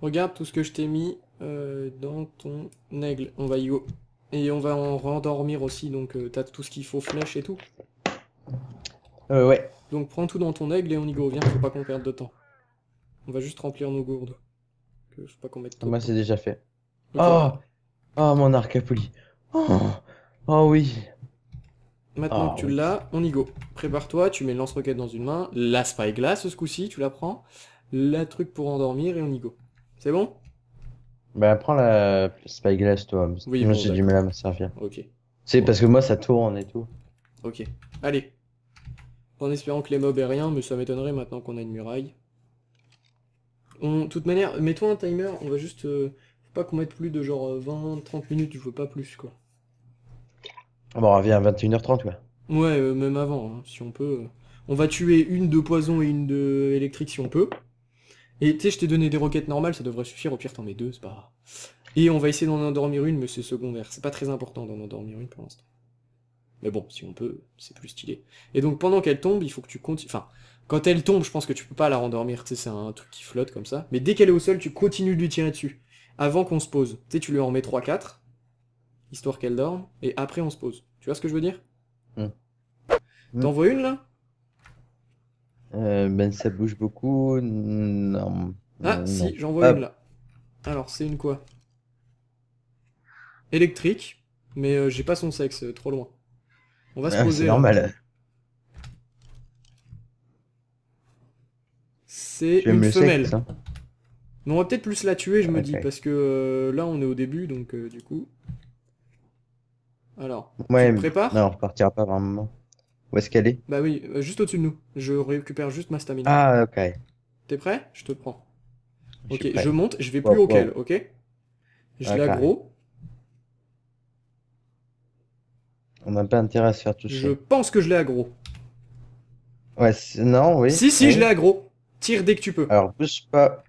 Regarde tout ce que je t'ai mis euh, dans ton aigle. On va y go. Et on va en rendormir aussi, donc euh, t'as tout ce qu'il faut, flèche et tout. Euh, ouais. Donc prends tout dans ton aigle et on y go. Viens, faut pas qu'on perde de temps. On va juste remplir nos gourdes. Que faut pas qu'on mette. Moi, ah, bah, c'est déjà fait. Oh mon arc à poli. Oh, oui. Maintenant que tu l'as, on y go. Prépare-toi, tu mets le lance-roquette dans une main, la spyglass ce coup-ci, tu la prends, la truc pour endormir et on y go. C'est bon Bah, prends la Spyglass, toi. Oui, j'ai du mal à servir. Ok. C'est parce que moi, ça tourne et tout. Ok. Allez. En espérant que les mobs aient rien, mais ça m'étonnerait maintenant qu'on a une muraille. On... De toute manière, mets-toi un timer, on va juste... Euh, faut pas qu'on mette plus de genre 20-30 euh, minutes, je veux pas plus, quoi. Ah bon, bah, on revient à 21h30, ouais. Ouais, euh, même avant, hein, si on peut. On va tuer une de poison et une de électrique si on peut. Et tu sais, je t'ai donné des roquettes normales, ça devrait suffire, au pire t'en mets deux, c'est pas... Et on va essayer d'en endormir une, mais c'est secondaire, c'est pas très important d'en endormir une pour l'instant. Mais bon, si on peut, c'est plus stylé. Et donc pendant qu'elle tombe, il faut que tu continues... Enfin, quand elle tombe, je pense que tu peux pas la rendormir, tu sais, c'est un truc qui flotte comme ça. Mais dès qu'elle est au sol, tu continues de lui tirer dessus. Avant qu'on se pose. Tu sais, tu lui en mets 3-4, histoire qu'elle dorme, et après on se pose. Tu vois ce que je veux dire mmh. T'en vois une là euh, ben ça bouge beaucoup. Non. Ah euh, si, j'en vois ah. une là. Alors c'est une quoi Électrique, mais euh, j'ai pas son sexe, trop loin. On va se ah, poser. C'est hein. normal. C'est une femelle. Hein. on va peut-être plus la tuer, je me dis, parce que là on est au début, donc du coup. Alors, moi tu te on repartira pas vraiment. Où est-ce qu'elle est, Bah oui, euh, juste au-dessus de nous. Je récupère juste ma stamina. Ah, ok. T'es prêt Je te prends. ok, je monte, je vais plus auquel, ok Je l'aggro. On n'a pas intérêt à se faire toucher. Je pense que je l'ai aggro. Ouais, non, oui. Si, si, je l'ai aggro. Tire dès que tu peux. Alors, bouge pas.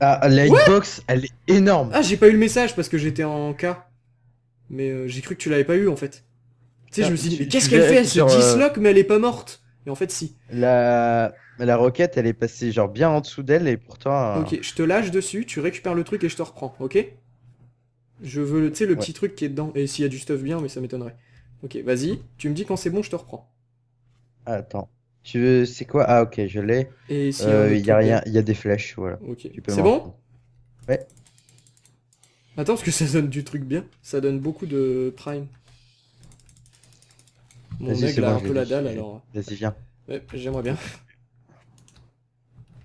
Ah, la hitbox, elle est énorme. Ah, j'ai pas eu le message parce que j'étais en K. Mais euh, j'ai cru que tu l'avais pas eu en fait. Tu sais, je me suis mais qu'est-ce qu'elle fait Elle se euh, disloque, mais elle est pas morte. Et en fait, si. La, la roquette, elle est passée genre bien en dessous d'elle et pourtant. Euh, ok, je te lâche dessus, tu récupères le truc et je te reprends, ok Je veux, tu sais, le petit truc qui est dedans. Et s'il y a du stuff bien, mais ça m'étonnerait. Ok, vas-y, tu me dis quand c'est bon, je te reprends. Attends. Tu veux, c'est quoi Ah, ok, je l'ai. Et si Il euh, y a rien, il y des flèches, voilà. C'est bon Ouais. Attends, parce que ça donne du truc bien. Ça donne beaucoup de prime. Mon aigle a un peu la dalle alors. Vas-y, viens. J'aimerais bien.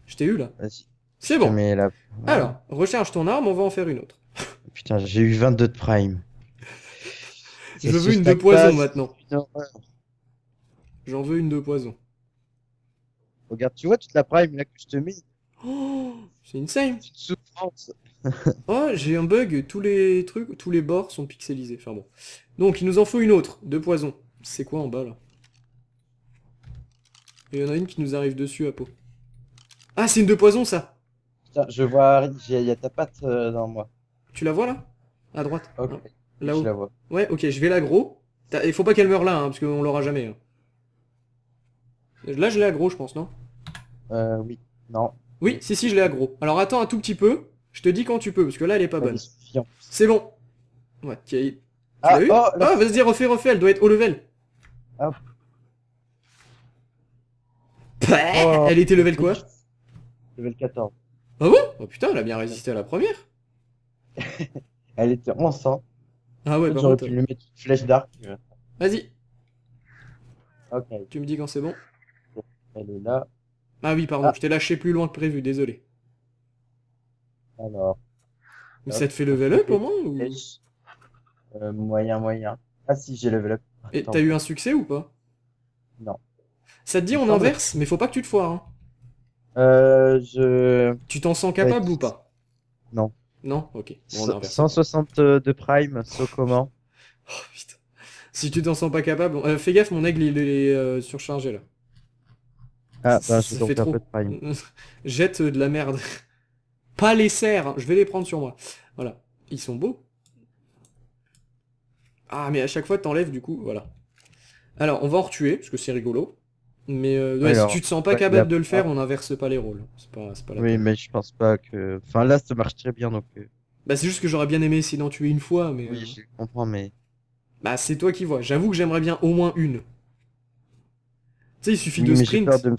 Je t'ai eu là. Vas-y. C'est bon. Alors, recharge ton arme, on va en faire une autre. Putain, j'ai eu 22 de prime. Je veux une de poison maintenant. J'en veux une de poison. Regarde, tu vois toute la prime là que je te mets. Oh, c'est insane. souffrance. oh, j'ai un bug, tous les trucs, tous les bords sont pixelisés. Enfin bon. Donc, il nous en faut une autre de poison. C'est quoi en bas, là Il y en a une qui nous arrive dessus, à peau. Ah, c'est une de poison, ça Putain, je vois... Il y a ta patte euh, dans moi. Tu la vois, là À droite Là-haut. Je la Ouais, ok, je vais l'aggro. Il faut pas qu'elle meure là, hein, parce qu'on l'aura jamais. Hein. Là, je l'ai aggro, je pense, non Euh, oui. Non. Oui, si, si, je l'ai aggro. Alors attends un tout petit peu. Je te dis quand tu peux, parce que là, elle est pas bonne. C'est bon. Ouais, tu ah, oh, ah, vas-y, refais, refais, elle doit être au level. Oh. Elle était level quoi Level 14. Ah bon Oh putain, elle a bien résisté à la première. elle était en sang. Ah ouais, bah J'aurais pu lui mettre une flèche d'arc. Vas-y. Ok. Tu me dis quand c'est bon Elle est là. Ah oui, pardon, ah. je t'ai lâché plus loin que prévu, désolé. Alors. Mais ça te fait level up au moins ou... Euh, moyen, moyen. Ah si, j'ai level up. Ah, Et t'as eu un succès ou pas Non. Ça te dit on inverse, mais faut pas que tu te foires. Hein. Euh, je... Tu t'en sens capable ou pas Non. Non Ok. 162 euh, prime, sauf comment Oh putain. Si tu t'en sens pas capable, euh, fais gaffe, mon aigle il est euh, surchargé là. Ah, bah, Un peu de prime. Jette de la merde. Pas les serres, je vais les prendre sur moi. Voilà. Ils sont beaux. Ah, mais à chaque fois, t'enlèves du coup, voilà. Alors, on va en retuer, parce que c'est rigolo. Mais euh, si tu te sens pas capable de le faire, on inverse pas les rôles. Oui, mais je pense pas que... Enfin, là, ça marche très bien, donc... Euh. Bah, c'est juste que j'aurais bien aimé essayer d'en tuer une fois, mais... Oui, euh. je comprends, mais... Bah, c'est toi qui vois. J'avoue que j'aimerais bien au moins une. Tu sais, il suffit de sprint. de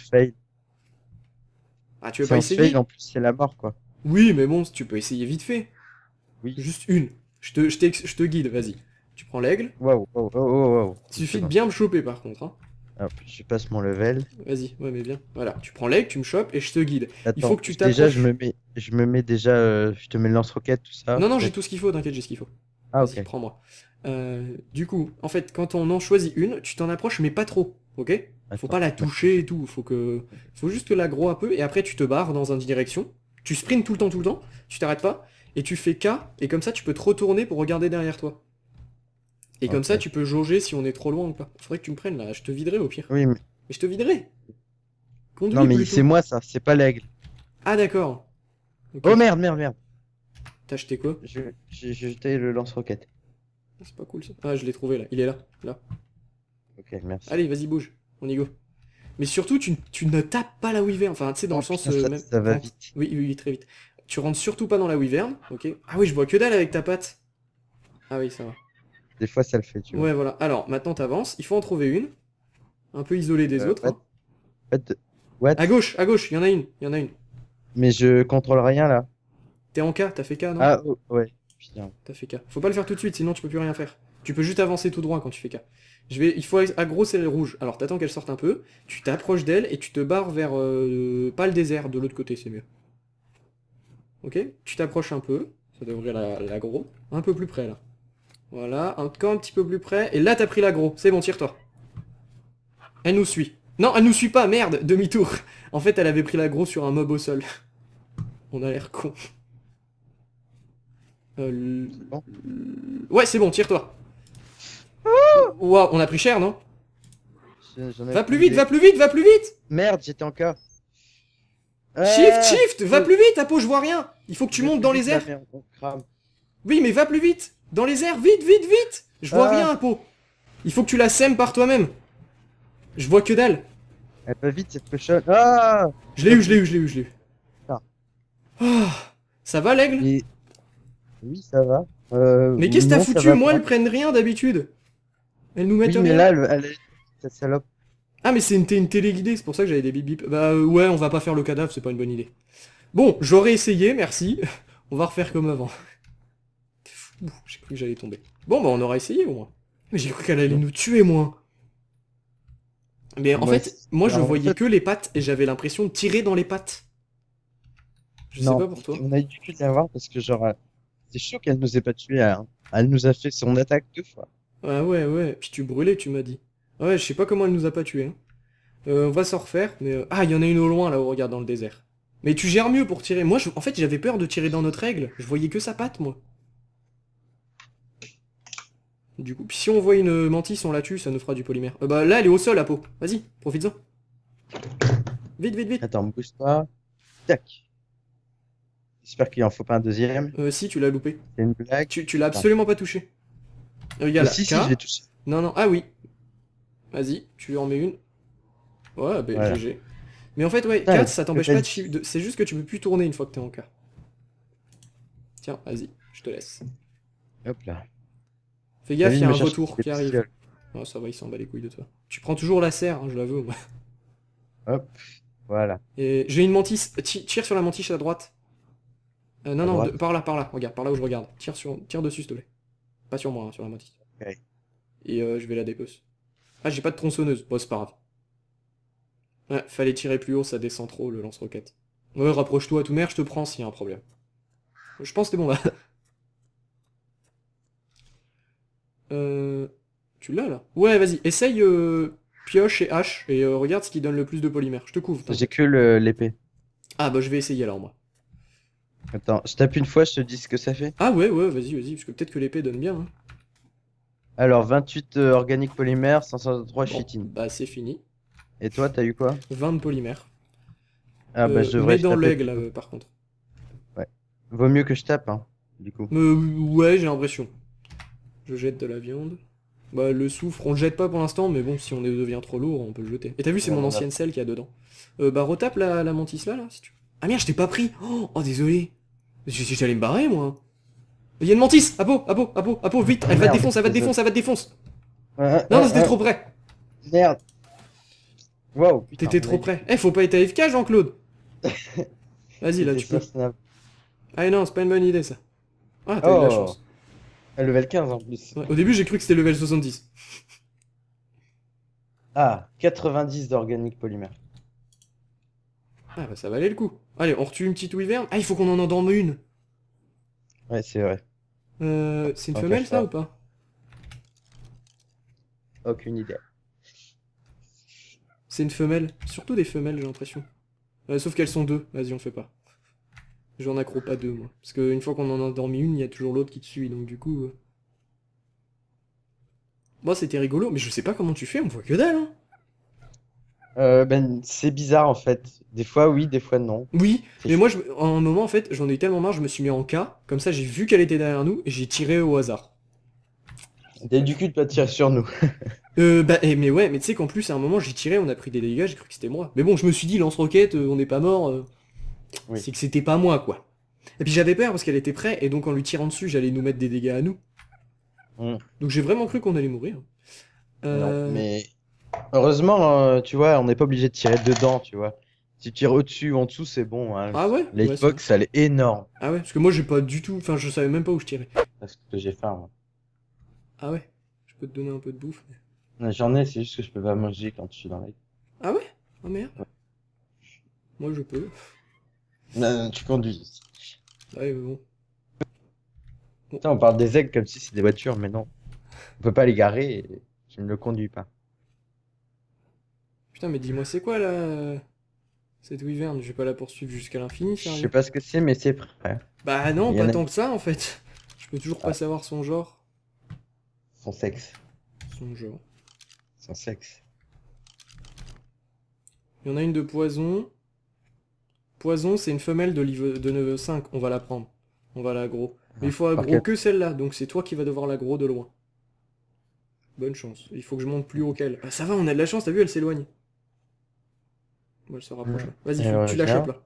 Ah, tu veux pas essayer fail, En plus, c'est la mort, quoi. Oui, mais bon, tu peux essayer vite fait. Oui. Juste une. Je te, je te guide, vas-y. Tu prends l'aigle. Waouh, waouh, waouh, Suffit de bien me choper par contre. Hein. Hop, ah, je passe mon level. Vas-y, ouais, mais bien. Voilà, tu prends l'aigle, tu me chopes et je te guide. il faut que tu t'approches. Déjà, je me mets, je me mets déjà, euh, je te mets le lance-roquette, tout ça. Non, non, j'ai tout ce qu'il faut, t'inquiète, j'ai ce qu'il faut. Ah, ok. Prends-moi. Euh, du coup, en fait, quand on en choisit une, tu t'en approches, mais pas trop, ok Faut pas la toucher et tout, faut que, faut juste que la un peu et après tu te barres dans une direction. Tu sprints tout le temps, tout le temps, tu t'arrêtes pas et tu fais K et comme ça tu peux te retourner pour regarder derrière toi. Et comme ça, tu peux jauger si on est trop loin ou pas. Faudrait que tu me prennes là, je te viderai au pire. Oui, mais. Mais je te viderai Non, mais c'est moi ça, c'est pas l'aigle. Ah, d'accord. Oh merde, merde, merde. T'as acheté quoi J'ai jeté le lance-roquette. Ah, c'est pas cool ça. Ah, je l'ai trouvé là, il est là, là. Ok, merci. Allez, vas-y, bouge, on y go. Mais surtout, tu, tu ne tapes pas la wyvern, enfin, tu sais, dans oh, le sens... Euh, ça, va vite. Oui, oui, oui, très vite. Tu rentres surtout pas dans la wyvern, ok Ah oui, je vois que dalle avec ta patte. Ah oui, ça va. Des fois, ça le fait, tu vois. Ouais, voilà. Alors, maintenant, t'avances. Il faut en trouver une. Un peu isolée des euh, autres. Ouais. À gauche, à gauche, il y en a une. Il y en a une. Mais je contrôle rien là. T'es en K, t'as fait K, non Ah oh, ouais. T'as fait K. Faut pas le faire tout de suite, sinon tu peux plus rien faire. Tu peux juste avancer tout droit quand tu fais K. Je vais, il faut aggro les rouges. Alors t'attends qu'elle sorte un peu, tu t'approches d'elle et tu te barres vers euh, pas le désert, de l'autre côté, c'est mieux. Ok Tu t'approches un peu, ça devrait la- l'aggro. Un peu plus près là. Voilà, encore un petit peu plus près. Et là, t'as pris l'aggro. C'est bon, tire-toi. Elle nous suit. Non, elle nous suit pas, merde Demi-tour En fait, elle avait pris l'aggro sur un mob au sol. On a l'air con. Euh, ouais, c'est bon, tire-toi. Waouh, on a pris cher, non Va plus vite, va plus vite, va plus vite Merde, j'étais en cas. Shift, shift, va euh. plus vite, Apo, je vois rien Il faut que tu montes dans les airs. Oui, mais va plus vite dans les airs, vite, vite, vite Je vois ah. rien rien, pot Il faut que tu la sèmes par toi-même Je vois que dalle Elle va vite, cette pêcheuse Ah Je l'ai eu, je l'ai eu, je l'ai eu, je l'ai eu. Ah. Ah, ça va, l'aigle Oui, ça va. Euh, mais qu'est-ce que t'as foutu Moi, elles prennent rien d'habitude. Elles nous mettent oui, mais là, elle est... salope. Ah, mais c'est une, télé téléguidée, c'est pour ça que j'avais des bip bip. Bah euh, ouais, on va pas faire le cadavre, c'est pas une bonne idée. Bon, j'aurais essayé, merci. on va refaire comme avant. J'ai cru que j'allais tomber. Bon, bah on aura essayé au moins. Mais j'ai cru qu'elle allait nous tuer, moi. Mais en fait, moi je voyais que les pattes et j'avais l'impression de tirer dans les pattes. Je sais pas pour toi. On a eu du cul de parce que genre, euh, c'est chaud qu'elle nous ait pas tué. Hein. Elle nous a fait son attaque deux fois. Ouais ah ouais, ouais. Puis tu brûlais, tu m'as dit. Ah ouais, je sais pas comment elle nous a pas tué. Hein. Euh, on va s'en refaire, mais... Euh, ah, il y en a une au loin, là, où on regarde dans le désert. Mais tu gères mieux pour tirer. Moi, en fait, j'avais peur de tirer dans notre aigle. Je voyais que sa patte, moi. Du coup, si on voit une mantis, on la tue, ça nous fera du polymère. Euh, bah là, elle est au sol, la peau. Vas-y, profite en Vite, vite, vite. Attends, bouge pas. Tac. J'espère qu'il en faut pas un deuxième. Euh, si, tu l'as loupé. C'est une blague. Tu, l'as absolument pas touché. Regarde, euh, si, si, je l'ai touché. Non, non, ah oui. Vas-y, tu lui en mets une. Ouais, bah, Mais en fait, ouais, 4, ça t'empêche pas de... C'est juste que tu peux plus tourner une fois que t'es en cas. Tiens, vas-y, je te laisse. Hop là. Fais gaffe, il un retour qui arrive. ça va, il s'en bat les couilles de toi. Tu prends toujours la serre, hein, je la veux, Hop, voilà. Et j'ai une mantis. Tire sur la mantiche à droite. Euh, non, non, par là, par là. Regarde, par là où je regarde. Tire, sur... Tire dessus, s'il te plaît. Pas sur moi, hein, sur la mantisse. Et euh, je vais la dépeuce. Ah, j'ai pas de tronçonneuse. Bon, c'est pas grave. Ouais, fallait tirer plus haut, ça descend trop, le lance-roquette. Ouais, rapproche-toi tout mer, je te prends s'il y a un problème. Je pense que c'est bon, là. Euh, tu l'as là Ouais, vas-y, essaye euh, pioche et hache et euh, regarde ce qui donne le plus de polymère. Je te couvre. J'ai que l'épée. Ah bah je vais essayer alors moi. Attends, je tape une fois, je te dis ce que ça fait. Ah ouais, ouais, vas-y, vas-y, parce que peut-être que l'épée donne bien. Hein. Alors, 28 organique polymère, 503 bon, Bah c'est fini. Et toi, t'as eu quoi 20 polymères. Ah bah je devrais... Mais dans l'aigle, par contre. Ouais. Vaut mieux que je tape, hein, du coup. ouais, j'ai l'impression. Je jette de la viande. Bah le soufre, on le jette pas pour l'instant, mais bon, si on devient trop lourd, on peut le jeter. Et t'as vu, c'est mon ancienne selle qu'il y a dedans. Euh, bah retape la, la mantis là, là, si tu Ah merde, je t'ai pas pris Oh, oh Je désolé J'allais me barrer, moi Il y a une mantis À beau à peau, à à vite Elle va te défoncer, elle va te défoncer, elle va te défoncer Non, c'était trop près Merde Wow T'étais trop près Eh, faut pas être AFK, Jean-Claude Vas-y, là, tu peux. Ah non, c'est pas une bonne idée, ça. Ah, t'as la oh. chance level 15 en plus. au début, j'ai cru que c'était level 70. Ah, 90 d'organique polymère. Ah bah ça valait le coup. Allez, on retue une petite wyvern. Ah, il faut qu'on en endorme une. Ouais, c'est vrai. Euh, c'est une femelle ça, ou pas Aucune idée. C'est une femelle. Surtout des femelles, j'ai l'impression. Euh, sauf qu'elles sont deux. Vas-y, on fait pas. J'en accro pas deux, moi. Parce qu'une fois qu'on en a dormi une, il y a toujours l'autre qui te suit, donc du coup... Euh. Moi, c'était rigolo, mais je sais pas comment tu fais, on voit que dalle, hein euh, ben, c'est bizarre en fait. Des fois oui, des fois non. Oui, mais moi, je... un moment en fait, j'en ai tellement marre, je me suis mis en K, Comme ça, j'ai vu qu'elle était derrière nous et j'ai tiré au hasard. T'es du cul de pas tirer sur nous. euh, bah, eh, mais ouais, mais tu sais qu'en plus, à un moment, j'ai tiré, on a pris des dégâts, j'ai cru que c'était moi. Mais bon, je me suis dit, lance-roquette, euh, on n'est pas mort. Euh. C'est que c'était pas moi, quoi. Et puis j'avais peur parce qu'elle était prête, et donc en lui tirant dessus, j'allais nous mettre des dégâts à nous. Mm. Donc j'ai vraiment cru qu'on allait mourir. Euh, mais heureusement, euh, tu vois, on n'est pas obligé de tirer dedans, tu vois. Si tu tires au-dessus ou en dessous, c'est bon. Hein. Ah ouais La énorme. Ah ouais Parce que moi, j'ai pas du tout. Enfin, je savais même pas où je tirais. Parce que j'ai faim, Ah ouais Je peux te donner un peu de bouffe. J'en ai, c'est juste que je peux pas manger quand je suis dans la. Ah ouais oh merde Moi, je peux. Non, tu conduis. Ah ouais, mais bon. Putain, on parle des aigles comme si c'était des voitures, mais non. On peut pas les garer, et je ne le conduis pas. Putain, mais dis-moi, c'est quoi là Cette wyvern, je vais pas la poursuivre jusqu'à l'infini, Je sais pas ce que c'est, mais c'est prêt. Bah non, pas tant que ça en fait. Je peux toujours pas ah. savoir son genre. Son sexe. Son genre. Son sexe. Il y en a une de poison. Poison, c'est une femelle de niveau de 5. On va la prendre. On va l'aggro. Mais il faut aggro ah, que celle-là, donc c'est toi qui vas devoir l'aggro de loin. Bonne chance. Il faut que je monte plus haut qu'elle. Ah, ça va, on a de la chance, t'as vu, elle s'éloigne. elle se rapproche mmh. Vas-y, tu la chopes là.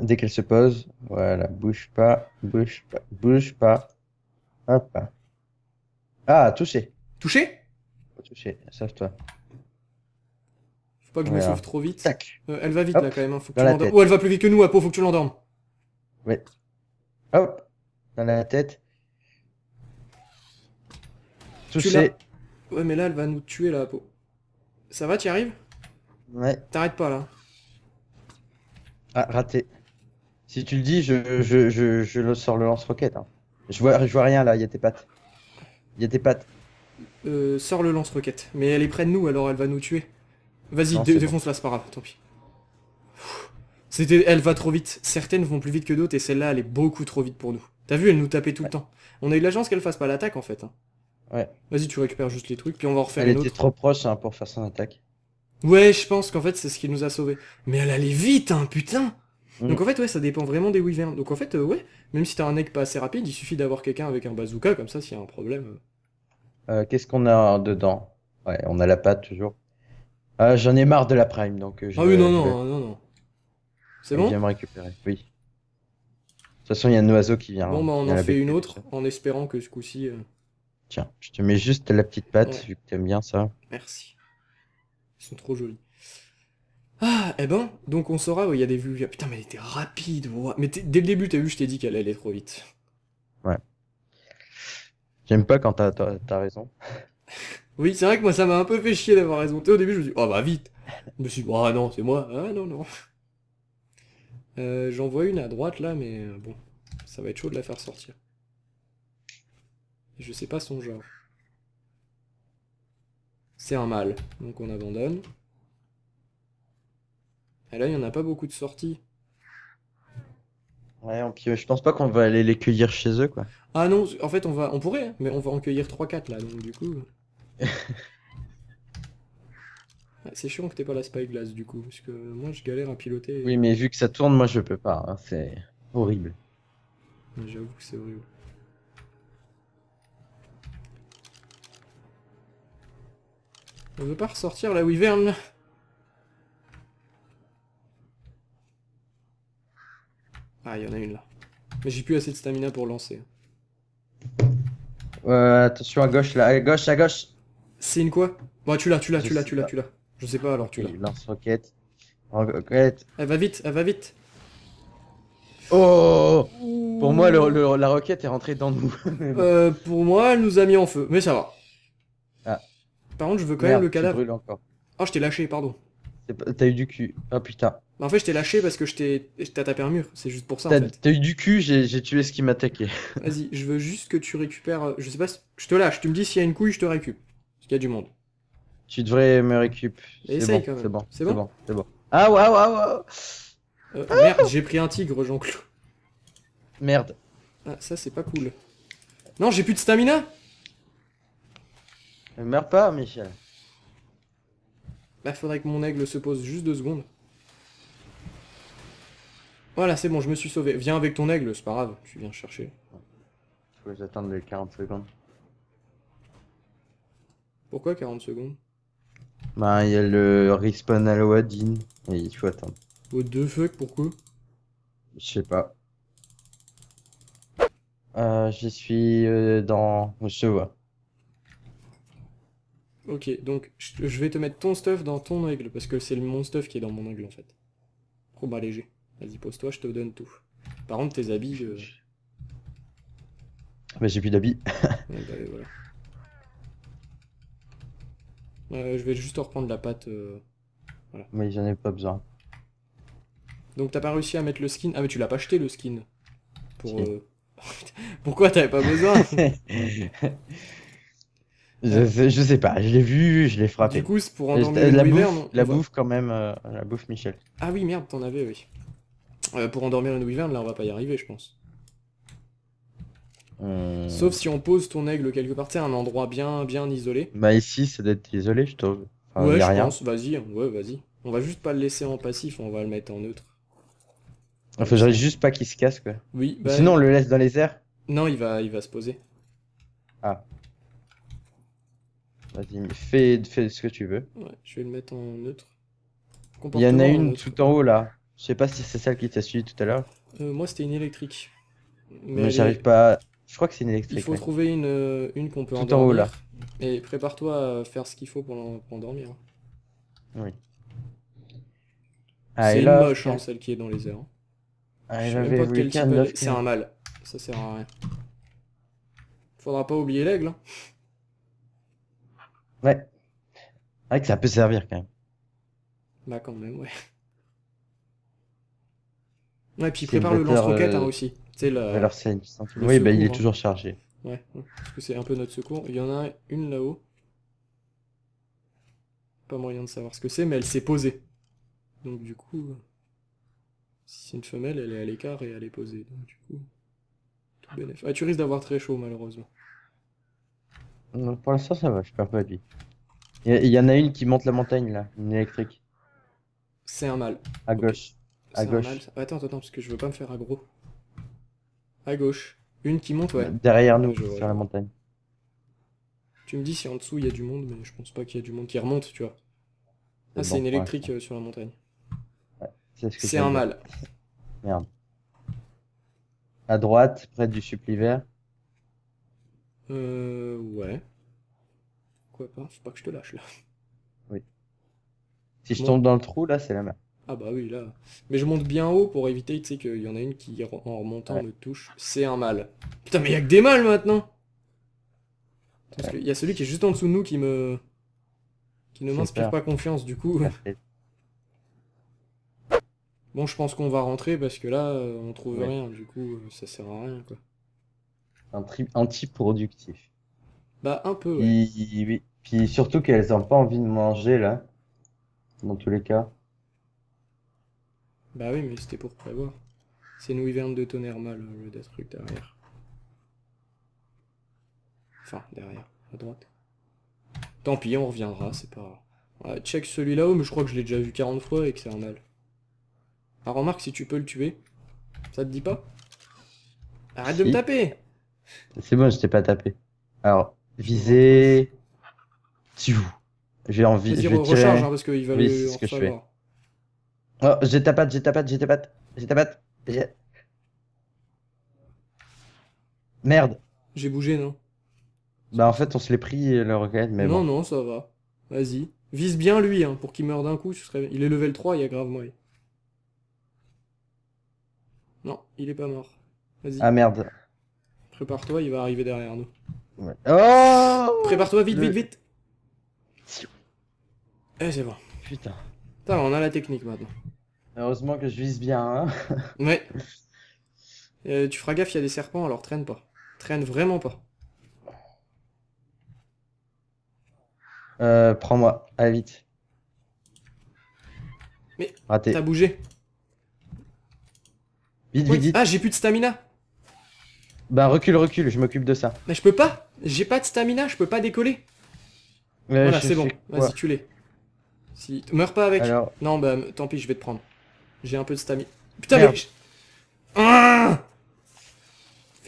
Dès qu'elle se pose, voilà, bouge pas, bouge pas, bouge pas. Hop. Ah, touché. Touché Touché, sache toi pas que je me m'échauffe trop vite. Euh, elle va vite là quand même, hein. faut que tu l'endormes. ou oh, elle va plus vite que nous, Apo, faut que tu l'endormes. Ouais. Hop, dans la tête. Touché. Ouais, mais là, elle va nous tuer là, Apo. Ça va, t'y arrives Ouais. T'arrêtes pas là. Ah, raté. Si tu le dis, je, je, je, je sors le lance-roquette. Hein. Je, vois, je vois rien là, il y a tes pattes. Il y a tes pattes. Euh, sors le lance-roquette. Mais elle est près de nous, alors elle va nous tuer. Vas-y, défonce-la, c'est tant pis. C'était, elle va trop vite. Certaines vont plus vite que d'autres et celle-là, elle est beaucoup trop vite pour nous. T'as vu, elle nous tapait tout le temps. On a eu la chance qu'elle fasse pas l'attaque en fait. Hein. Ouais. Vas-y, tu récupères juste les trucs, puis on va en refaire une autre. Elle était trop proche hein, pour faire son attaque. Ouais, je pense qu'en fait, c'est ce qui nous a sauvés. Mais elle allait vite, hein, putain mm. Donc en fait, ouais, ça dépend vraiment des wyverns. Donc en fait, euh, ouais, même si t'as un egg pas assez rapide, il suffit d'avoir quelqu'un avec un bazooka, comme ça, s'il y a un problème... Euh. Euh, qu'est-ce qu'on a dedans Ouais, on a la pâte toujours. Ah, j'en ai marre de la prime, donc. Euh, je ah oui, non, non, ah, non, non. C'est bon. me récupérer. Oui. De toute façon, il y a un oiseau qui vient. Bon, hein, bah, on en fait une autre, en espérant que ce coup-ci. Euh, Tiens, je te mets juste la petite patte, vu que t'aimes bien ça. Merci. Ils sont trop jolis. Ah, et eh ben, donc on saura, il y a des vues. Putain, mais elle était rapide. Mais dès le début, t'as vu, je t'ai dit qu'elle allait trop vite. Ouais. J'aime pas quand t'as as raison. Oui, c'est vrai que moi ça m'a un peu fait chier d'avoir raison. Au début je me suis dit, oh bah vite. Je me suis dit, ah non, c'est moi. Ah non, non. Euh, J'en vois une à droite là, mais euh, bon, ça va être chaud de la faire sortir. Je sais pas son genre. C'est un mâle, donc on abandonne. Et là, il n'y en a pas beaucoup de sorties. Ouais, je pense pas qu'on va aller les cueillir chez eux, quoi. Ah non, en fait, on va, on pourrait, hein, mais on va en cueillir 3-4, là, donc du coup... C'est chiant que t'aies pas la Spyglass du coup, parce que moi je galère à piloter. Oui, mais vu que ça tourne, moi je peux pas, hein, c'est horrible. J'avoue que c'est horrible. On veut pas ressortir la Wyvern Ah, il y en a une là. Mais j'ai plus assez de stamina pour lancer. Euh, attention à gauche là, à gauche, à gauche c'est une quoi Bon, bah, tu l'as, tu l'as, tu l'as, tu l'as, tu l'as. Je sais pas, alors tu l'as. Lance-roquette. Roquette. Elle va vite, elle va vite. Oh Pour moi, la roquette est rentrée dans nous. Euh, pour moi, elle nous a mis en feu, mais ça va. Ah. Par contre, je veux quand même le cadavre. Brûle encore. Ah, je t'ai lâché, pardon. T'as eu du cul. Ah putain. en fait, je t'ai lâché parce que je t'ai tapé mur. C'est juste pour ça. T'as eu du cul, j'ai tué ce qui m'attaquait. Vas-y, je veux juste que tu récupères. Euh, je sais pas. Si... Je te lâche. Tu me dis s'il y a une couille, je te récupère y a du monde. Tu devrais me récup. Essaye C'est bon. C'est bon. C'est bon. bon. Ah waouh waouh euh, merde, j'ai pris un tigre, Jean-Claude. Merde. Ah, ça c'est pas cool. Non, j'ai plus de stamina. Euh, meurs pas, Michel. Bah, faudrait que mon aigle se pose juste deux secondes. Voilà, c'est bon, je me suis sauvé. Viens avec ton aigle, c'est pas grave, tu viens chercher. Faut que j'attende les 40 secondes. Pourquoi 40 secondes Bah, il y a le respawn à l'Oadin et il faut attendre. Au deux fuck, pourquoi Je sais pas. Euh, je suis euh, dans. Je te vois. Ok, donc je vais te mettre ton stuff dans ton aigle, parce que c'est mon stuff qui est dans mon aigle en fait. bah léger. Vas-y, pose-toi, je te donne tout. Par contre, tes habits... Euh... Mais j'ai plus d'habits. Bah, voilà je vais juste reprendre la pâte. Mais euh, voilà. j'en ai pas besoin. Donc t'as pas réussi à mettre le skin. Ah mais tu l'as pas acheté le skin. Pour. euh, Pourquoi t'avais pas besoin Je sais, sais pas, je l'ai vu, je l'ai frappé. Du coup, pour endormir la la bouffe quand même, euh, la bouffe Michel. Ah oui, merde, t'en avais, oui. Euh, pour endormir une wyvern, là, on va pas y arriver, je pense. Hmm. Sauf si on pose ton aigle quelque part, c'est un endroit bien, bien isolé. Bah ici, c'est d'être isolé, je trouve. ouais, je rien. pense. Vas-y, ouais, vas-y. On va juste pas le laisser en passif, on va le mettre en neutre. Il faudrait juste pas qu'il se casse, quoi. Oui. Bah, sinon, on le laisse dans les airs. Non, il va, il va se poser. Ah. Vas-y, fais, fais ce que tu veux. Ouais, je vais le mettre en neutre. Il y en a une tout en haut là. Je sais pas si c'est celle qui t'a suivi tout à l'heure. Euh, moi, c'était une électrique. Mais, j'arrive pas pas. Je crois que c'est une électrique. Il faut trouver une, euh, une qu'on peut endormir. en Et prépare-toi à faire ce qu'il faut pour, pour endormir. Hein. Oui. c'est une moche, hein, celle qui est dans les airs. Hein. c'est un mâle. Ça sert à rien. Faudra pas oublier l'aigle. Ouais. Ouais que ça peut servir quand même. Bah quand même, ouais. Ouais, puis prépare le lance-roquette euh, aussi c'est Oui, ben il est hein. toujours chargé. Ouais, parce que c'est un peu notre secours. Il y en a une là-haut. Pas moyen de savoir ce que c'est, mais elle s'est posée. Donc du coup, si c'est une femelle, elle est à l'écart et elle est posée. Donc du coup, Ah, tu risques d'avoir très chaud malheureusement. pour l'instant, ça va, je perds pas de vie. Il y en a une qui monte la montagne là, une électrique. C'est un mâle. À gauche. À gauche. Attends, attends, parce que je veux pas me faire aggro. À gauche. Une qui monte, ouais. Derrière nous, sur la montagne. Tu me dis si en dessous il y a du monde, mais je pense pas qu'il y a du monde qui remonte, tu vois. Ah, c'est une électrique euh, sur la montagne. Ouais, c'est un mal. Merde. À droite, près du supplivert. Euh. Ouais. Quoi pas Faut pas que je te lâche là. Oui. Si je tombe dans le trou, là, c'est la merde. Ah bah oui, là. Mais je monte bien haut pour éviter, tu sais, qu'il y en a une qui, en remontant, me touche. C'est un mâle. Putain, mais il y a que des mâles, maintenant Parce y a celui qui est juste en dessous de nous qui me... qui ne m'inspire pas confiance, du coup. Bon, je pense qu'on va rentrer, parce que là, euh, on trouve rien, du coup, euh, ça sert à rien, quoi. Un anti-productif. Bah, un peu, Oui, Puis, puis surtout qu'elles ont pas envie de manger, là. Dans tous les cas. Bah oui, mais c'était pour prévoir. C'est une wyvern de tonnerre mal, euh, le truc derrière. Enfin, derrière, à droite. Tant pis, on reviendra, c'est pas... Ouais, check celui-là, haut mais je crois que je l'ai déjà vu 40 fois et que c'est un mal. Ah, remarque, si tu peux le tuer, ça te dit pas Arrête de me taper C'est bon, je t'ai pas tapé. Alors, viser... Tu J'ai envie... de vais recharge, hein, parce qu'il va ce que Oh, j'ai ta patte, j'ai ta patte, j'ai ta patte, j'ai ta patte. Merde. J'ai bougé, non Bah en fait, on se l'est pris euh, le requête mais Non, non, ça va. Vas-y. Vise bien lui, hein, pour qu'il meure d'un coup. Ce serait... Il est level 3, il y a grave moyen. Non, il est pas mort. Vas-y. Ah merde. Prépare-toi, il va arriver derrière nous. Ouais. Oh Prépare-toi, vite, vite, vite, vite. Eh, c'est bon. Putain on a la technique maintenant. Heureusement que je vise bien. Hein ouais. Euh, tu feras gaffe, il y a des serpents, alors traîne pas. Traîne vraiment pas. Euh, prends-moi, allez vite. Mais t'as bougé. Vite, vite, vite. Ah, j'ai plus de stamina. Bah recule, recule, je m'occupe de ça. Mais je peux pas. J'ai pas de stamina, je peux pas décoller. Euh, voilà, c'est bon. Vas-y, tu l'es. Si... Meurs pas avec. Non, bah tant pis, je vais te prendre. J'ai un peu de stamina. Putain, mais... Ah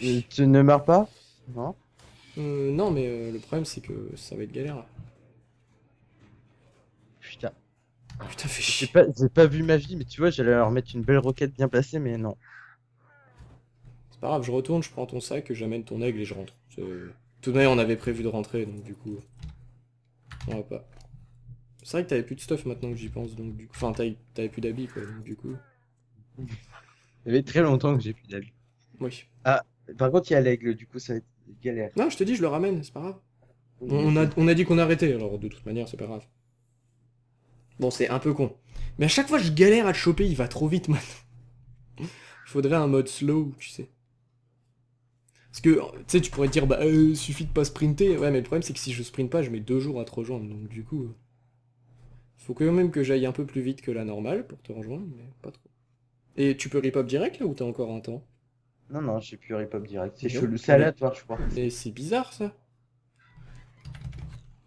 euh, tu ne meurs pas Non euh, Non, mais euh, le problème, c'est que ça va être galère, Putain. Putain, fais chier. J'ai pas, pas, vu ma vie, mais tu vois, j'allais leur mettre une belle roquette bien placée, mais non. C'est pas grave, je retourne, je prends ton sac, j'amène ton aigle et je rentre. Tout de même, on avait prévu de rentrer, donc du coup... On va pas... C'est vrai que t'avais plus de stuff maintenant que j'y pense, donc du coup. Enfin, t'avais plus d'habits, quoi, donc du coup. y avait très longtemps que j'ai plus d'habits. Oui. Ah, par contre, il y a l'aigle, du coup, ça va être galère. Non, je te dis, je le ramène, c'est pas grave. On a, on a dit qu'on arrêtait, alors de toute manière, c'est pas grave. Bon, c'est un peu con. Mais à chaque fois, je galère à le choper, il va trop vite maintenant. Faudrait un mode slow, tu sais. Parce que, tu sais, tu pourrais dire, bah, euh, suffit de pas sprinter. Ouais, mais le problème, c'est que si je sprint pas, je mets deux jours à te rejoindre, donc du coup... Faut quand même que j'aille un peu plus vite que la normale pour te rejoindre, mais pas trop. Et tu peux rip-up direct là ou t'as encore un temps Non, non, j'ai plus rip direct. C'est chelou, c'est aléatoire, je crois. Mais c'est bizarre ça.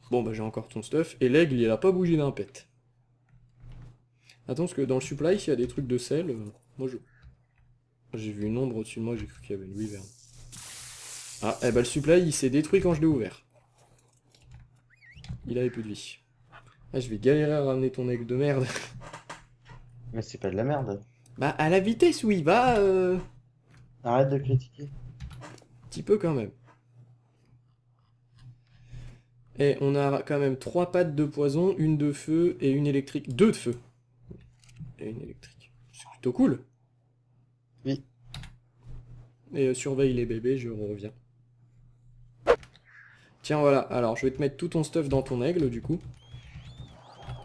Bon, bah j'ai encore ton stuff. Et l'aigle, il a pas bougé d'un pet. Attends, parce que dans le supply, il y a des trucs de sel, euh, moi je... J'ai vu une ombre au-dessus de moi, j'ai cru qu'il y avait une wyvern. Ah, eh bah le supply, il s'est détruit quand je l'ai ouvert. Il avait plus de vie. Ah, je vais galérer à ramener ton aigle de merde. Mais c'est pas de la merde. Bah, à la vitesse où il va... Euh. Arrête de critiquer. Un petit peu quand même. Et on a quand même trois pattes de poison, une de feu et une électrique. Deux de feu. Et une électrique. C'est plutôt cool. Oui. Et euh, surveille les bébés, je reviens. Tiens, voilà. Alors, je vais te mettre tout ton stuff dans ton aigle, du coup.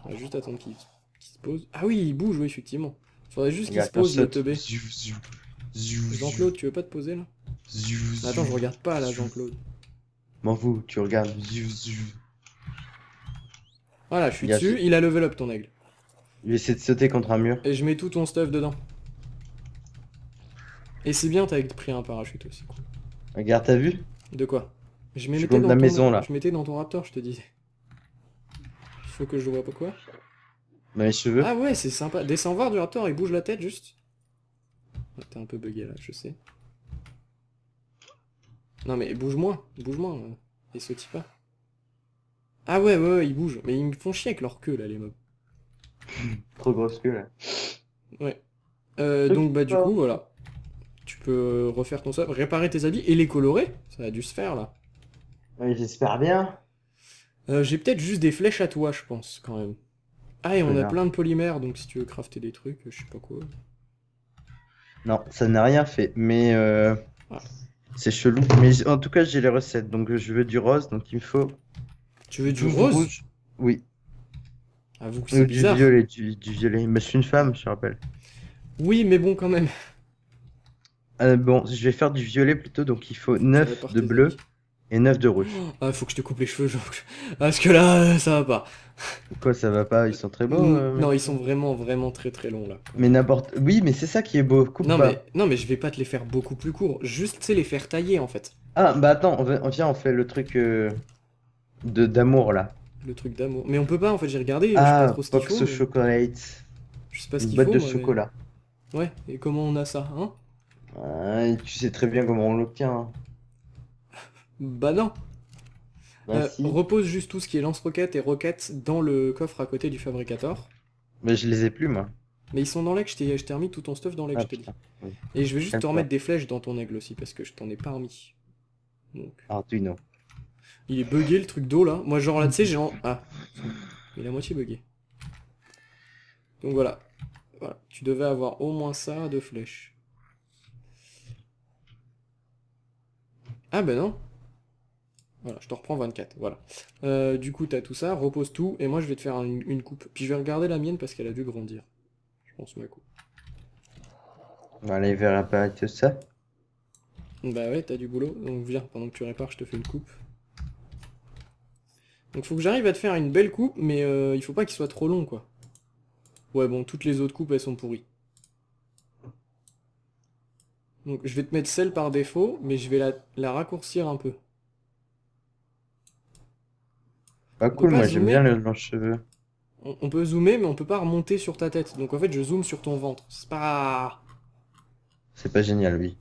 On va juste attendre qu'il se pose. Ah oui, il bouge, oui, effectivement. Faudrait juste qu'il se pose, le teubé. Jean-Claude, tu veux pas te poser, là Attends, je regarde pas, là, Jean-Claude. M'en fous, tu regardes. Voilà, je suis dessus, il a level up, ton aigle. Il essaie de sauter contre un mur. Et je mets tout ton stuff dedans. Et c'est bien, t'as pris un parachute aussi. Regarde, t'as vu De quoi Je, m'étais dans la maison là. Je mettais dans ton raptor, je te disais que je vois pas quoi Bah cheveux. Ah ouais, c'est sympa. Descends voir du raptor, il bouge la tête juste. Ah, t'es un peu bugué là, je sais. Non mais bouge moins, bouge moins, euh, et sautille pas. Ah ouais, ouais, ouais, ils bougent, mais ils me font chier avec leur queue là, les mobs. Trop grosse queue là. Ouais. Euh, donc bah du coup, voilà. Tu peux euh, refaire ton ça réparer tes habits et les colorer. Ça a dû se faire là. j'espère bien. Euh, j'ai peut-être juste des flèches à toi, je pense, quand même. Ah, et on a plein de polymères, donc si tu veux crafter des trucs, je sais pas quoi. Non, ça n'a rien fait, mais euh... Ah. c'est chelou. Mais en tout cas, j'ai les recettes, donc je veux du rose, donc il me faut. Tu veux du, rose Oui. Ah, vous, c'est bizarre. Du violet, du, violet. Mais je suis une femme, je te rappelle. Oui, mais bon, quand même. Euh, bon, je vais faire du violet plutôt, donc il faut 9 de bleu, et neuf de rouge. Ah, faut que je te coupe les cheveux, genre. Parce que là, ça va pas. Quoi, ça va pas Ils sont très beaux. Euh, non, ils sont vraiment, vraiment très très longs là. Mais n'importe. Oui, mais c'est ça qui est beau. Coupe non, Mais... non, mais je vais pas te les faire beaucoup plus courts. Juste, tu sais, les faire tailler en fait. Ah, bah attends, on, on vient, on fait le truc euh, de d'amour là. Le truc d'amour. Mais on peut pas en fait, j'ai regardé. Ah, je sais ah, pas trop ce box chocolate. Je sais pas ce qu'il faut. Boîte de chocolat. Ouais, et comment on a ça, hein Tu sais très bien comment on l'obtient. Hein. Bah non bah euh, Repose juste tout ce qui est lance-roquettes et roquettes dans le coffre à côté du fabricator. Mais je les ai plus moi. Mais ils sont dans l'aigle, je t'ai remis tout ton stuff dans l'aigle, ah, je Et je vais juste te remettre des flèches dans ton aigle aussi, parce que je t'en ai pas remis. Donc. Arduino. Il est bugué le truc d'eau là. Moi genre là, tu sais, j'ai... En... Ah, il est à moitié bugué. Donc voilà. Tu devais avoir au moins ça, de flèches. Ah ben non voilà, je te reprends 24, voilà. Euh, du coup, as tout ça, repose tout, et moi je vais te faire une coupe. Puis je vais regarder la mienne parce qu'elle a dû grandir. Je pense ma coupe. On va aller vers réparer tout ça. Bah ouais, t'as du boulot, donc viens, pendant que tu répares, je te fais une coupe. Donc faut que j'arrive à te faire une belle coupe, mais euh, il faut pas qu'il soit trop long, quoi. Ouais, bon, toutes les autres coupes, elles sont pourries. Donc je vais te mettre celle par défaut, mais je vais la raccourcir un peu. Pas cool, moi j'aime bien le longs cheveux. On, peut zoomer, mais on peut pas remonter sur ta tête. Donc en fait, je zoome sur ton ventre. C'est pas. C'est pas génial, lui.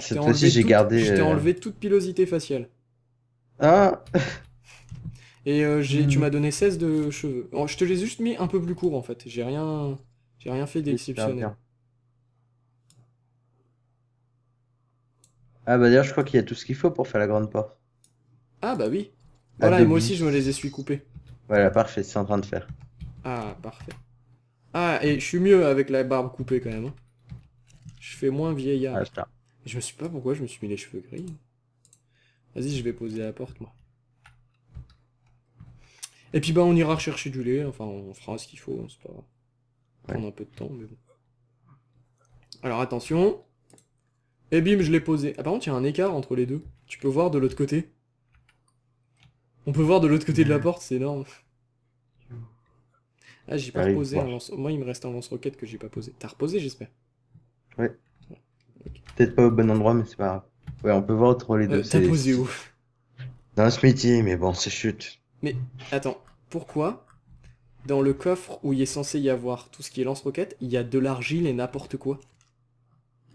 C'est cette fois-ci, j'ai gardé. Je euh, enlevé toute pilosité faciale. Ah Et euh, tu hmm. m'as donné 16 de cheveux. Oh, je te les juste mis un peu plus court en fait. J'ai rien, j'ai rien fait d'exceptionnel. Ah bah d'ailleurs, je crois qu'il y a tout ce qu'il faut pour faire la grande porte. Ah bah oui. Voilà, et moi aussi, je me les essuie coupés. Voilà, parfait, c'est en train de faire. Ah, parfait. Ah, et je suis mieux avec la barbe coupée quand même. Hein. Je fais moins vieillard. Ah, je me suis pas pourquoi je me suis mis les cheveux gris. Hein. Vas-y, je vais poser la porte, moi. Et puis bah on ira rechercher du lait, enfin on fera ce qu'il faut, on hein, c'est pas... Prendre un peu de temps, mais bon. Alors attention, et bim, je l'ai posé. Apparemment, ah, il y a un écart entre les deux. Tu peux voir de l'autre côté. On peut voir de l'autre côté de la porte, c'est énorme. Ah, j'ai pas posé. reposé un lance... Moi, il me reste un lance-roquette que j'ai pas posé. T'as reposé, j'espère Ouais. Peut-être pas au bon endroit, mais c'est pas grave. Ouais, on peut voir entre les deux. Euh, t'as posé où Dans le smithy, mais bon, c'est chute. Mais attends, pourquoi dans le coffre où il est censé y avoir tout ce qui est lance-roquette, il y a de l'argile et n'importe quoi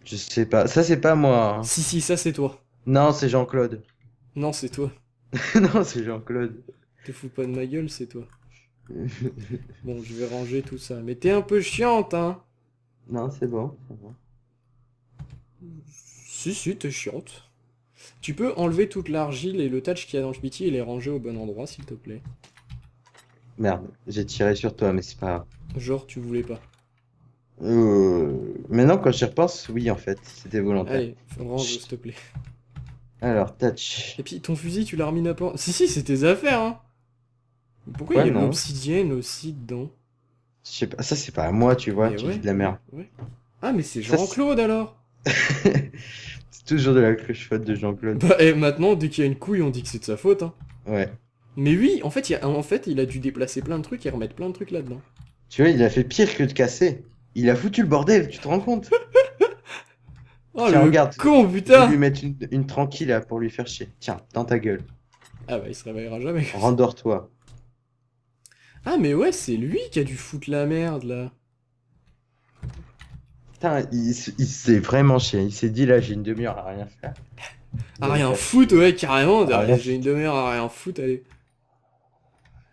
je sais pas. Ça, c'est pas moi. Hein. Si, si, ça c'est toi. Non, c'est Jean-Claude. Non, c'est toi. non, c'est Jean-Claude. Te fous pas de ma gueule, c'est toi. Bon, je vais ranger tout ça. Mais t'es un peu chiante, hein non, c'est bon. C'est Si, si, t'es chiante. Tu peux enlever toute l'argile et le touch qu'il y a dans pitié et les ranger au bon endroit, s'il te plaît. Merde, j'ai tiré sur toi, mais c'est pas Genre, tu voulais pas. Euh... Maintenant, quand j'y repense, oui, en fait, c'était volontaire. Allez, range, s'il te plaît. Alors, touch. Et puis, ton fusil, tu l'as remis à plan. Si, si, c'est tes affaires, hein Pourquoi il y a l'obsidienne aussi dedans Je sais pas, ça, c'est pas moi, tu vois, tu de la merde. Ah, mais c'est Jean-Claude, alors C'est toujours de la cruche faute de Jean-Claude. Bah, et maintenant, dès qu'il y a une couille, on dit que c'est de sa faute, hein Ouais. Mais oui, en fait, il en fait, il a dû déplacer plein de trucs et remettre plein de trucs là-dedans. Tu vois, il a fait pire que de casser. Il a foutu le bordel, tu te rends compte Oh Tiens, le regarde. con, putain Je vais lui mettre une, tranquille là, pour lui faire chier. Tiens, dans ta gueule. Ah bah il se réveillera jamais. Rendors-toi. Ah mais ouais, c'est lui qui a dû foutre la merde là. Putain, il, s'est vraiment chié. Il s'est dit là, j'ai une demi-heure à rien faire. À rien euh, foutre, ouais, carrément. J'ai une demi-heure à rien foutre, allez.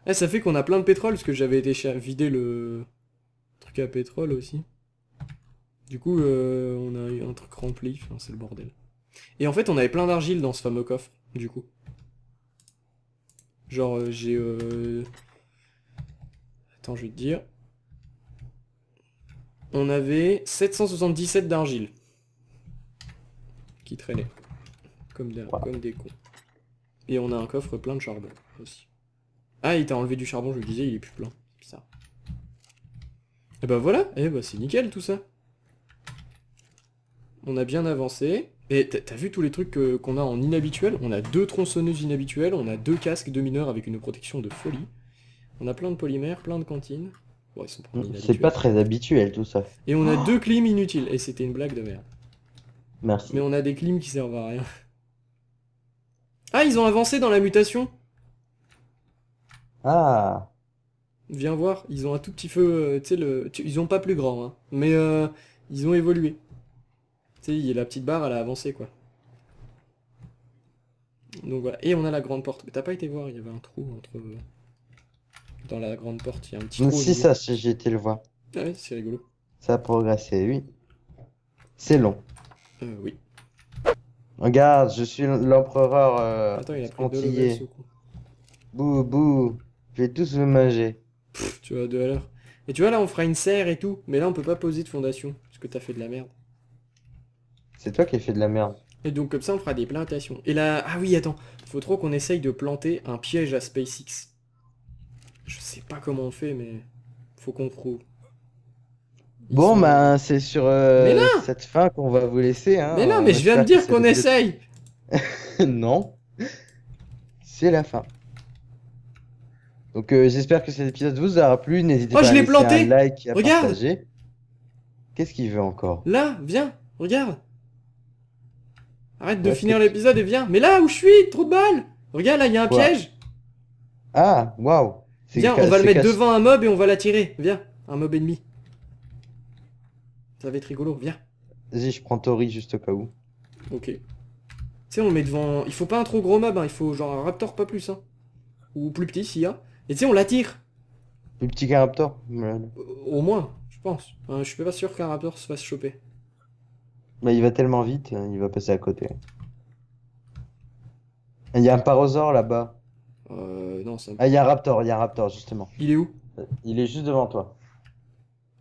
Eh, ça fait qu'on a plein de pétrole parce que j'avais été vider le pétrole aussi. Du coup, euh, on a eu un truc rempli, c'est le bordel. Et en fait, on avait plein d'argile dans ce fameux coffre, du coup. Genre, euh, j'ai... Euh... Attends, je vais te dire. On avait 777 d'argile. Qui traînait. Comme des, comme des cons. Et on a un coffre plein de charbon, aussi. Ah, il t'a enlevé du charbon, je disais, il est plus plein. Et eh bah ben voilà, et eh ben c'est nickel tout ça. On a bien avancé. Et t'as vu tous les trucs qu'on a en inhabituel On a deux tronçonneuses inhabituelles, on a deux casques de mineurs avec une protection de folie. On a plein de polymères, plein de cantines. C'est pas très habituel tout ça. Et on a deux clims inutiles, et c'était une blague de merde. Merci. Mais on a des clims qui servent à rien. Ah, ils ont avancé dans la mutation Ah Viens voir, ils ont un tout petit feu, euh, tu sais, le... ils ont pas plus grand, hein, mais euh, ils ont évolué. Tu sais, la petite barre, elle a avancé, quoi. Donc voilà, et on a la grande porte. Mais t'as pas été voir, il y avait un trou entre... Euh, dans la grande porte, il y a un petit trou. Si, ça, si j'ai le voir. Ah c'est rigolo. Ça a progressé, oui. C'est long. Euh, oui. Regarde, je suis l'empereur. Euh, Attends, il a pris deux ce Je vais tous vous manger tu vois, de l'heure. Et tu vois, là, on fera une serre et tout. Mais là, on peut pas poser de fondation. Parce que t'as fait de la merde. C'est toi qui as fait de la merde. Et donc, comme ça, on fera des plantations. Et là... Ah oui, attends. Faut trop qu'on essaye de planter un piège à SpaceX. Je sais pas comment on fait, mais... Faut qu'on trouve. bon, ben, c'est sur euh, cette fin qu'on va vous laisser. Hein. Mais non, mais je viens de dire qu'on essaye. non. C'est la fin. Donc euh, j'espère que cet épisode vous aura plu. N'hésitez oh, pas je à laisser planté. un like, à regarde. Qu'est-ce qu'il veut encore Là, viens, regarde. Arrête de finir l'épisode et viens. Mais là où je suis, trop de balles. Regarde, là, il y a un piège. Ah, waouh. Viens, on va le mettre devant un mob et on va l'attirer. Viens, un mob ennemi. Ça va être rigolo, viens. Vas-y, je prends Tori juste au cas où. Ok. Tu sais, on le met devant... Il faut pas un trop gros mob, hein. il faut genre un raptor, pas plus. Hein. Ou plus petit, s'il y a. Et tu sais, on l'attire. Le petit qu'un raptor Au moins, je pense. je suis pas sûr qu'un raptor se fasse choper. Mais bah, il va tellement vite, hein, il va passer à côté. Il y a un parosaure là-bas. Euh, non, ça... Ah, il y a un raptor, il y a un raptor, justement. Il est où euh, Il est juste devant toi.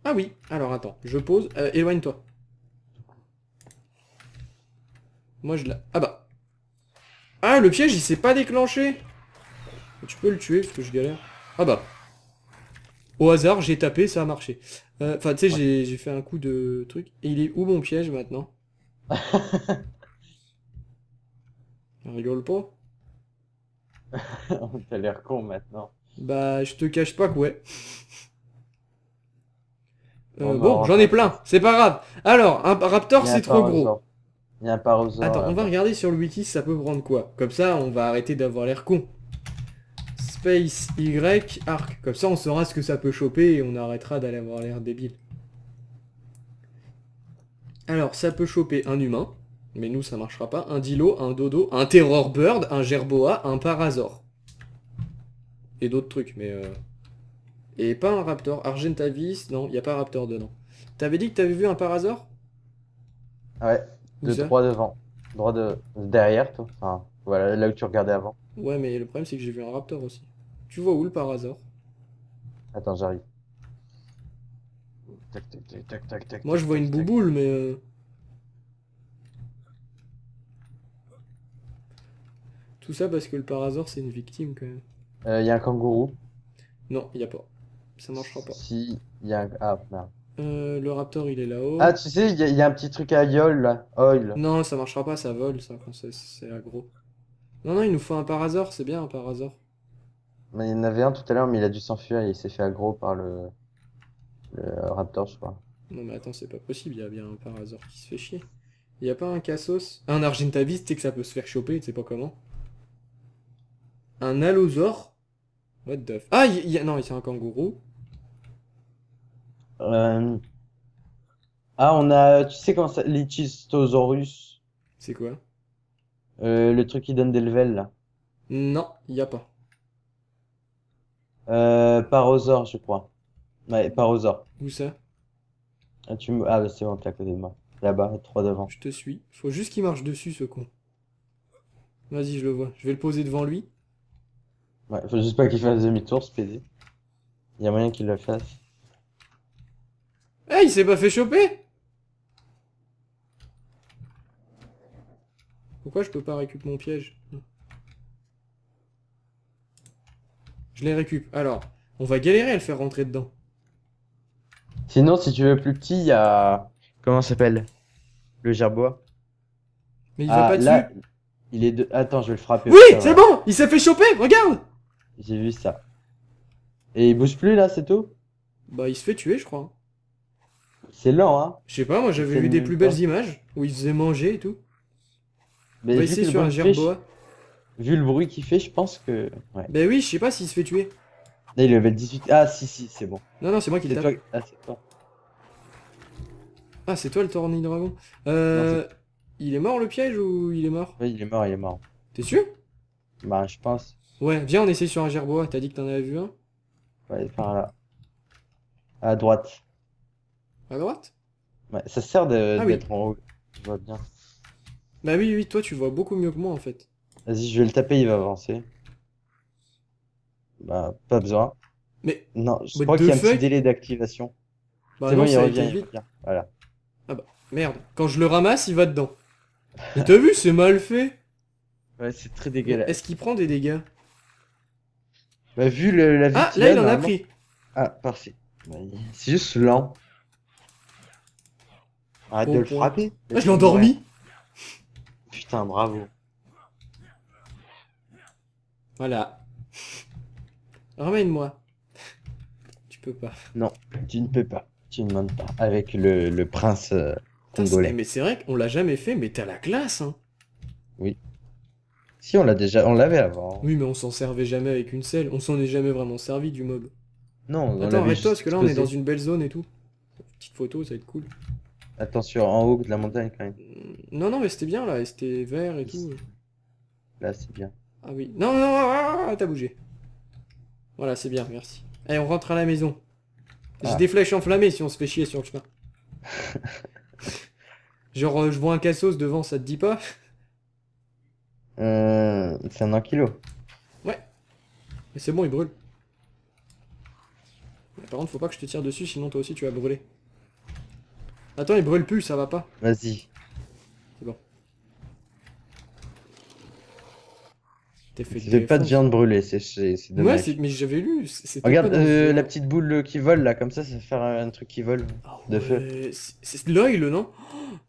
Ah oui, alors attends, je pose. Euh, éloigne-toi. Moi, je l'ai. Ah bah. Ah, le piège, il s'est pas déclenché tu peux le tuer, parce que je galère. Ah bah. Au hasard, j'ai tapé, ça a marché. Euh, enfin, tu sais, j'ai fait un coup de truc. Et il est où mon piège maintenant rigole pas T'as l'air con maintenant. Bah, je te cache pas que ouais. bon, euh, bah, j'en ai plein, c'est pas grave. Alors, un raptor, c'est trop gros. y a Attends, on va regarder sur le wiki si ça peut prendre quoi. Comme ça, on va arrêter d'avoir l'air con space Y, arc. Comme ça, on saura ce que ça peut choper et on arrêtera d'aller avoir l'air débile. Alors, ça peut choper un humain, mais nous, ça marchera pas. Un dilo, un dodo, un terror bird, un gerboa, un parasaur. Et d'autres trucs, mais... Euh, et pas un raptor. Argentavis, non, il n'y a pas raptor dedans. T'avais dit que t'avais vu un parasaur Ouais, de droit devant. Droit de... derrière, toi. Enfin, voilà, là où tu regardais avant. Ouais, mais le problème, c'est que j'ai vu un raptor aussi. Tu vois où le par Attends, j'arrive. Tac, tac, tac, tac, tac, Moi, je vois une bouboule, mais... Euh, Tout ça parce que le hasard c'est une victime, quand même. Il euh, y a un kangourou. Non, il n'y a pas. Ça marchera pas. Si, il y a un... Ah, merde. Euh, le raptor, il est là-haut. Ah, tu sais, il y, a- un petit truc à yol là. Oil. Non, ça marchera pas, ça vole, ça, quand c'est- c'est aggro. Non, non, il nous faut un Parazor, c'est bien un Parazor. Mais il y en avait un tout à l'heure, mais il a dû s'enfuir et il s'est fait aggro par le... le Raptor, je crois. Non, mais attends, c'est pas possible, il y a bien un Parazor qui se fait chier. Il y a pas un Cassos Un Argentavis, tu sais que ça peut se faire choper, tu sais pas comment. Un Allosaur What the f... Ah, il y a... non, c'est un kangourou. Euh... Ah, on a... Tu sais quand ça... Lichistosaurus. C'est quoi euh, le truc qui donne des levels, là. Non, il n'y a pas. Euh, Parosaur, je crois. Ouais, Parosaur. Où ça ah, tu me... ah, c'est bon, t'es à côté de moi. Là-bas, trois devant. Je te suis. Faut juste qu'il marche dessus, ce con. Vas-y, je le vois. Je vais le poser devant lui. Ouais, faut juste pas qu'il fasse demi-tour, ce PD. Y a moyen qu'il le fasse. Eh, il s'est pas fait choper Pourquoi je peux pas récupérer mon piège Je les récup. Alors, on va galérer à le faire rentrer dedans. Sinon, si tu veux plus petit, il y a... Comment s'appelle Le gerbois. Mais il ah, va pas dessus. Il est de... Attends, je vais le frapper. Oui, c'est bon Il s'est fait choper, regarde J'ai vu ça. Et il bouge plus, là, c'est tout Bah, il se fait tuer, je crois. C'est lent, hein Je sais pas, moi j'avais vu des plus belles images, où il faisait manger et tout. Mais On sur un gerboa. Vu le bruit qu'il fait, je pense que. Bah oui, je sais pas s'il se fait tuer. il est level 18. Ah, si, si, c'est bon. Non, non, c'est moi qui l'ai tape. Ah, c'est toi. Ah, c'est toi le Torni Dragon. Euh, il est mort le piège ou il est mort Oui, il est mort, il est mort. T'es sûr Bah, je pense. Ouais, viens, on essaye sur un gerboa. T'as dit que t'en avais vu un Ouais, par là. À droite. À droite Ouais, ça sert de ah en haut. Je vois bien. Bah oui, oui, toi tu vois beaucoup mieux que moi en fait. Vas-y, je vais le taper, il va avancer. Bah, pas besoin. Mais. Non, je crois qu'il y a un petit délai d'activation. Bah C'est bon, il revient, vite. Voilà. Ah bah, merde. Quand je le ramasse, il va dedans. Mais t'as vu, c'est mal fait. Ouais, c'est très dégueulasse. Est-ce qu'il prend des dégâts Bah, vu le, la Ah, là il en a pris. Ah, parfait. Bah, c'est juste lent. Arrête de le frapper. Ah, je l'ai endormi. Putain, bravo. Voilà. Ramène-moi. Tu peux pas. Non, tu ne peux pas. Tu ne demandes pas. Avec le, prince euh, Mais c'est vrai qu'on l'a jamais fait, mais t'as la classe, hein. Oui. Si, on l'a déjà, on l'avait avant. Oui, mais on s'en servait jamais avec une selle. On s'en est jamais vraiment servi du mob. Non, on Attends, arrête-toi, parce que là, on est dans une belle zone et tout. Petite photo, ça va être cool. Attention, en haut de la montagne quand même. Euh, non, non, mais c'était bien là, c'était vert et tout. Là, c'est bien. Ah oui. Non, non, non ah, ah, ah, t'as bougé. Voilà, c'est bien, merci. Allez, eh, on rentre à la maison. J'ai des flèches enflammées si on se fait chier sur le chemin. Genre, euh, je vois un cassos devant, ça te dit pas euh, C'est un kilo. Ouais. Mais c'est bon, il brûle. par contre, faut pas que je te tire dessus, sinon toi aussi tu vas brûler. Attends, il brûle plus, ça va pas. Vas-y. C'est bon. T'es fait J'ai pas de viande brûlée, c'est dommage. Ouais, mais j'avais lu. Regarde euh, la petite boule qui vole là, comme ça, ça fait faire un truc qui vole ah de feu. C'est l'œil, non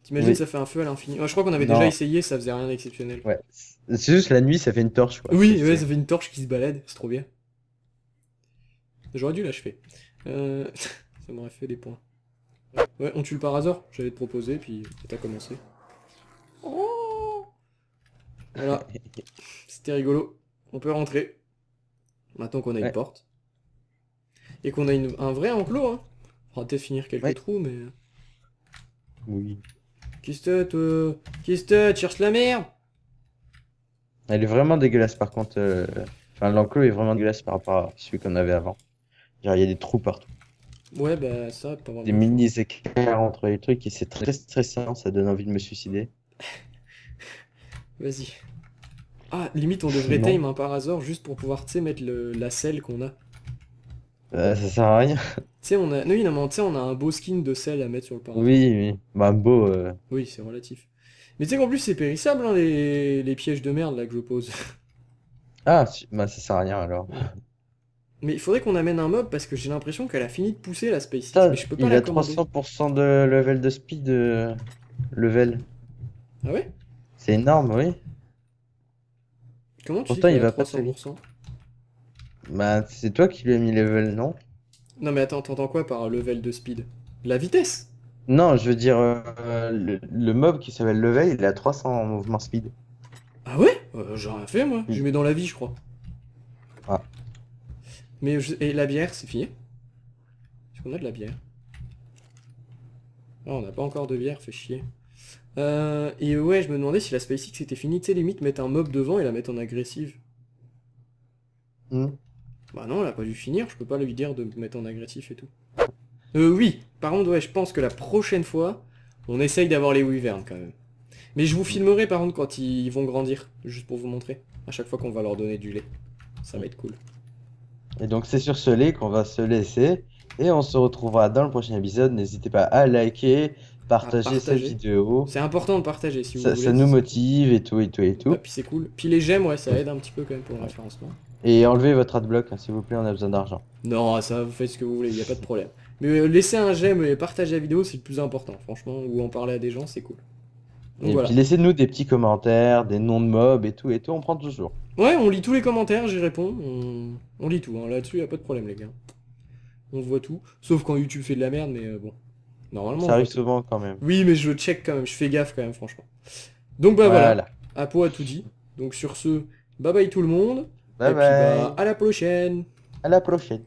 T'imagines ça fait un feu à l'infini. je crois qu'on avait déjà essayé, ça faisait rien d'exceptionnel. Ouais. C'est juste la nuit, ça fait une torche quoi. Oui, ça fait une torche qui se balade, c'est trop bien. J'aurais dû l'achever. Euh... ça m'aurait fait des points. Ouais, on tue le par hasard, j'allais te proposer, puis t'as commencé. Oh Voilà. C'était rigolo. On peut rentrer. Maintenant qu'on a une porte. Et qu'on a un vrai enclos, hein. Faudra finir quelques trous, mais... Euh. Oui. Qu'est-ce que toi Qu'est-ce que tu euh, cherches la merde Elle est vraiment dégueulasse, par contre. Euh, enfin, l'enclos est vraiment dégueulasse par rapport à celui qu'on avait avant. Genre, il y a des trous partout. Ouais, bah ça, pas vraiment. Des mini éclairs entre les trucs et c'est très stressant, ça donne envie de me suicider. Vas-y. Ah, limite, on devrait tame un hasard juste pour pouvoir, tu sais, mettre la selle qu'on a. Bah ça sert à rien. Tu sais, on a. Non, oui, on a un beau skin de selle à mettre sur le parasaur. Oui, oui. Bah, beau. Euh. Oui, c'est relatif. Mais tu sais qu'en plus, c'est périssable, hein, les... les... pièges de merde là que je pose. Ah, bah, ça sert à rien alors. Mais il faudrait qu'on amène un mob parce que j'ai l'impression qu'elle a fini de pousser la Space mais je peux pas il a 300% de level de speed euh, level. Ah ouais C'est énorme, oui. Comment tu Pourtant, il va 300% pas Bah, c'est toi qui lui as mis level, non Non, mais attends, t'entends quoi par level de speed La vitesse Non, je veux dire, euh, le, mob qui s'appelle level, il a 300 en mouvement speed. Ah ouais euh, J'ai rien fait, moi. Je mets dans la vie, je crois. Ah. Mais et la bière, c'est fini Est-ce qu'on a de la bière ah, On n'a pas encore de bière, fait chier. Euh, et ouais, je me demandais si la SpaceX était finie. Tu sais, limite, mettre un mob devant et la mettre en agressive. Hmm. Bah non, elle a pas dû finir. Je peux pas lui dire de me mettre en agressif et tout. Euh, oui Par contre, ouais, je pense que la prochaine fois, on essaye d'avoir les wyverns, quand même. Mais je vous filmerai, par contre, quand ils vont grandir. Juste pour vous montrer. À chaque fois qu'on va leur donner du lait. Ça va être cool. Et donc c'est sur ce lait qu'on va se laisser. Et on se retrouvera dans le prochain épisode. N'hésitez pas à liker, partager, cette vidéo. C'est important de partager si vous ça, voulez. Ça nous motive et tout, et tout, et tout. Et ah, puis c'est cool. Puis les j'aime, ouais, ça aide un petit peu quand même pour le référencement. Et enlevez votre adblock, hein, s'il vous plaît, on a besoin d'argent. Non, ça, vous faites ce que vous voulez, il n'y a pas de problème. Mais euh, laisser un j'aime et partager la vidéo, c'est le plus important, franchement. Ou en parler à des gens, c'est cool. et puis laissez-nous des petits commentaires, des noms de mobs et tout, et tout, on prend toujours. Ouais, on lit tous les commentaires, j'y réponds. On, lit tout, hein. là-dessus, y a pas de problème, les gars. On voit tout. Sauf quand YouTube fait de la merde, mais euh, bon. Normalement. Ça arrive souvent quand même. Oui, mais je check quand même, je fais gaffe quand même, franchement. Donc bah voilà. à Apo a tout dit. Donc sur ce, bye bye tout le monde. Bye Et bah, bye. à la prochaine. À la prochaine.